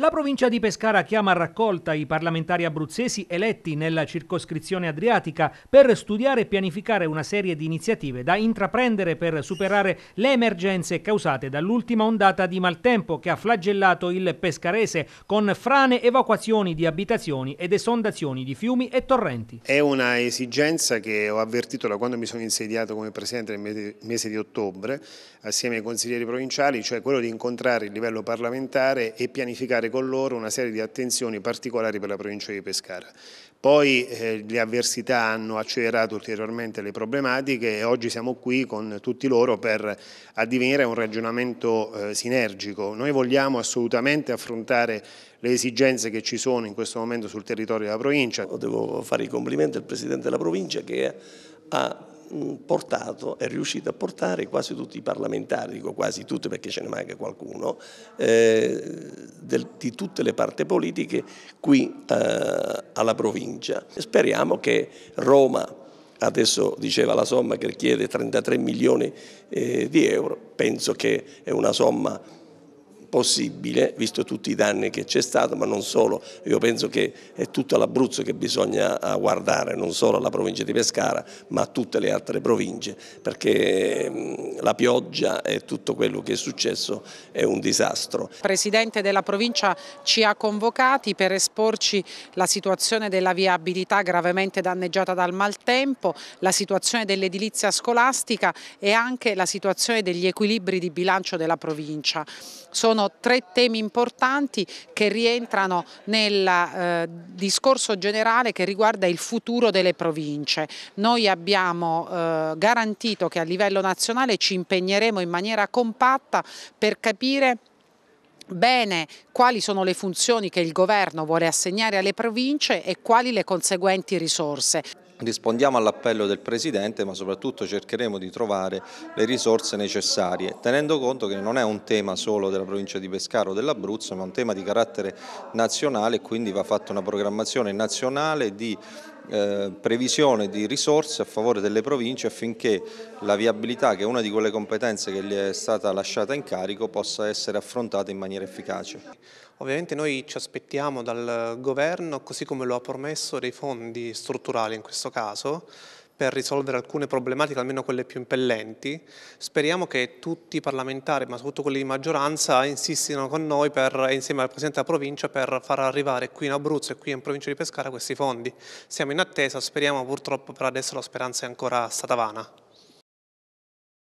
La provincia di Pescara chiama a raccolta i parlamentari abruzzesi eletti nella circoscrizione adriatica per studiare e pianificare una serie di iniziative da intraprendere per superare le emergenze causate dall'ultima ondata di maltempo che ha flagellato il pescarese con frane, evacuazioni di abitazioni ed esondazioni di fiumi e torrenti. È una esigenza che ho avvertito da quando mi sono insediato come Presidente nel mese di ottobre assieme ai consiglieri provinciali, cioè quello di incontrare il livello parlamentare e pianificare fare con loro una serie di attenzioni particolari per la provincia di Pescara. Poi eh, le avversità hanno accelerato ulteriormente le problematiche e oggi siamo qui con tutti loro per addivenire a un ragionamento eh, sinergico. Noi vogliamo assolutamente affrontare le esigenze che ci sono in questo momento sul territorio della provincia. Devo fare i complimenti al Presidente della provincia che ha portato, è riuscito a portare quasi tutti i parlamentari, dico quasi tutti perché ce ne manca qualcuno, eh, del, di tutte le parti politiche qui eh, alla provincia. Speriamo che Roma, adesso diceva la somma che chiede 33 milioni eh, di euro, penso che è una somma possibile, visto tutti i danni che c'è stato, ma non solo, io penso che è tutta l'Abruzzo che bisogna eh, guardare, non solo alla provincia di Pescara, ma a tutte le altre province, perché mm, la pioggia e tutto quello che è successo è un disastro. Il Presidente della provincia ci ha convocati per esporci la situazione della viabilità gravemente danneggiata dal maltempo, la situazione dell'edilizia scolastica e anche la situazione degli equilibri di bilancio della provincia. Sono tre temi importanti che rientrano nel eh, discorso generale che riguarda il futuro delle province. Noi abbiamo eh, garantito che a livello nazionale ci ci impegneremo in maniera compatta per capire bene quali sono le funzioni che il governo vuole assegnare alle province e quali le conseguenti risorse. Rispondiamo all'appello del Presidente ma soprattutto cercheremo di trovare le risorse necessarie tenendo conto che non è un tema solo della provincia di Pescara o dell'Abruzzo ma è un tema di carattere nazionale quindi va fatta una programmazione nazionale di eh, previsione di risorse a favore delle province affinché la viabilità, che è una di quelle competenze che gli è stata lasciata in carico, possa essere affrontata in maniera efficace. Ovviamente noi ci aspettiamo dal governo, così come lo ha promesso, dei fondi strutturali in questo caso, per risolvere alcune problematiche, almeno quelle più impellenti. Speriamo che tutti i parlamentari, ma soprattutto quelli di maggioranza, insistano con noi per, insieme al Presidente della provincia per far arrivare qui in Abruzzo e qui in provincia di Pescara questi fondi. Siamo in attesa, speriamo purtroppo per adesso la speranza è ancora stata vana.